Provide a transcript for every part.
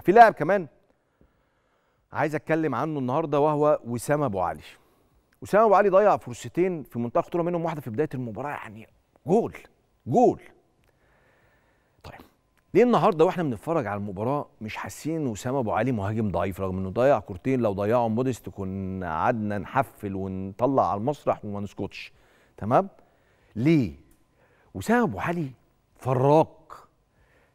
في لاعب كمان عايز اتكلم عنه النهارده وهو وسام ابو علي وسام ابو علي ضيع فرصتين في منتهى الخطوره منهم واحده في بدايه المباراه يعني جول جول طيب ليه النهارده واحنا بنتفرج على المباراه مش حاسين وسام ابو علي مهاجم ضعيف رغم انه ضيع كورتين لو ضيعهم موديست كنا قعدنا نحفل ونطلع على المسرح وما نسكتش تمام ليه وسام ابو علي فراق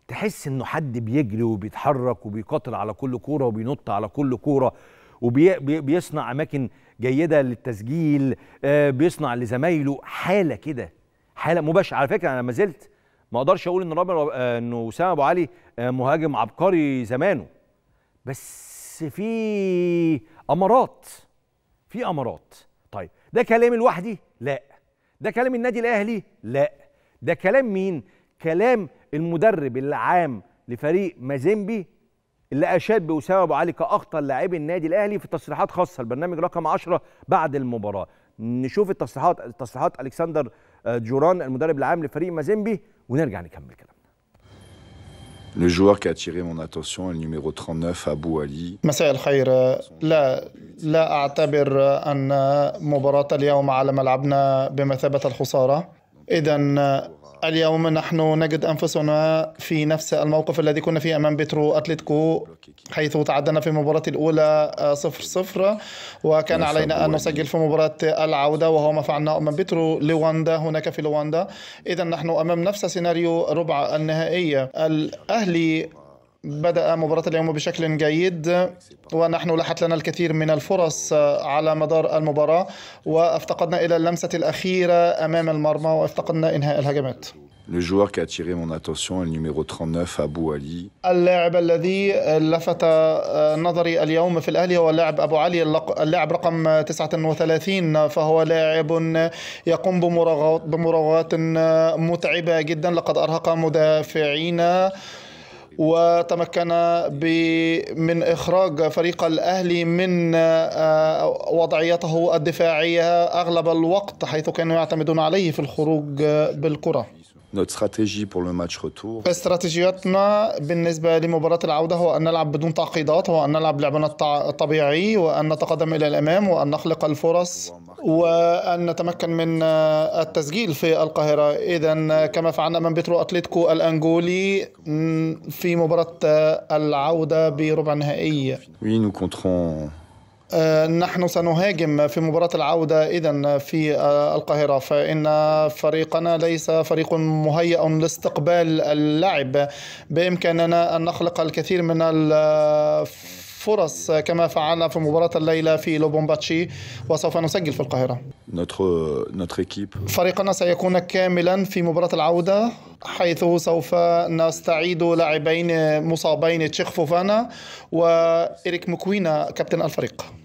تحس انه حد بيجري وبيتحرك وبيقاتل على كل كوره وبينط على كل كوره وبيصنع اماكن جيده للتسجيل آه، بيصنع لزمايله حاله كده حاله مباشره على فكره انا ما زلت ما اقدرش اقول ان رابع آه، انه اسامه ابو علي آه، مهاجم عبقري زمانه بس في امارات في امارات طيب ده كلامي لوحدي لا ده كلام النادي الاهلي لا ده كلام مين كلام المدرب العام لفريق مازيمبي اللي اشاد باسامه ابو علي كاخطر لاعب النادي الاهلي في تصريحات خاصه البرنامج رقم 10 بعد المباراه نشوف التصريحات تصريحات الكسندر آه، جوران المدرب العام لفريق مازيمبي ونرجع نكمل كلامنا Le joueur qui a attiré mon attention est le numéro 39, Abou Ali. مساء الخير لا لا اعتبر ان مباراه اليوم على ملعبنا بمثابه الخساره إذا آه، اليوم نحن نجد أنفسنا في نفس الموقف الذي كنا فيه أمام بيترو أتلتيكو حيث تعادلنا في المباراة الأولى 0 آه، 0 وكان علينا أن نسجل في مباراة العودة وهو ما فعلناه أمام بيترو لواندا هناك في لواندا إذا نحن أمام نفس سيناريو ربع النهائية الأهلي بدأ مباراة اليوم بشكل جيد ونحن لحت لنا الكثير من الفرص آه، على مدار المباراة وافتقدنا إلى اللمسة الأخيرة أمام المرمى وافتقدنا إنهاء الهجمات Le joueur qui a attiré mon attention est le numéro 39, Abou Ali. اللاعب الذي لفت آه، نظري اليوم في الاهلي هو اللاعب ابو علي اللاعب رقم 39 فهو لاعب يقوم بمراوغات بمراوغات آه، متعبه جدا لقد ارهق مدافعينا وتمكن من إخراج فريق الأهلي من آه، وضعيته الدفاعية أغلب الوقت حيث كانوا يعتمدون عليه في الخروج بالكرة استراتيجيتنا بالنسبة لمباراة العودة هو أن نلعب بدون تعقيدات هو أن نلعب لعبنا الطبيعي وأن نتقدم إلى الأمام وأن نخلق الفرص وأن نتمكن من آه، التسجيل في القاهرة إذا آه، كما فعلنا أمام بيترو أتلتيكو الأنجولي في مباراة آه، العودة بربع نهائي آه، نحن سنهاجم في مباراة العودة إذا في آه، القاهرة فإن فريقنا ليس فريق مهيأ لاستقبال اللعب بإمكاننا أن نخلق الكثير من الف... فرص كما فعلنا في مباراة الليلة في لوبومباتشي وسوف نسجل في القاهرة فريقنا سيكون كاملا في مباراة العودة حيث سوف نستعيد لاعبين مصابين تشيخ فوفانا وإريك مكوينا كابتن الفريق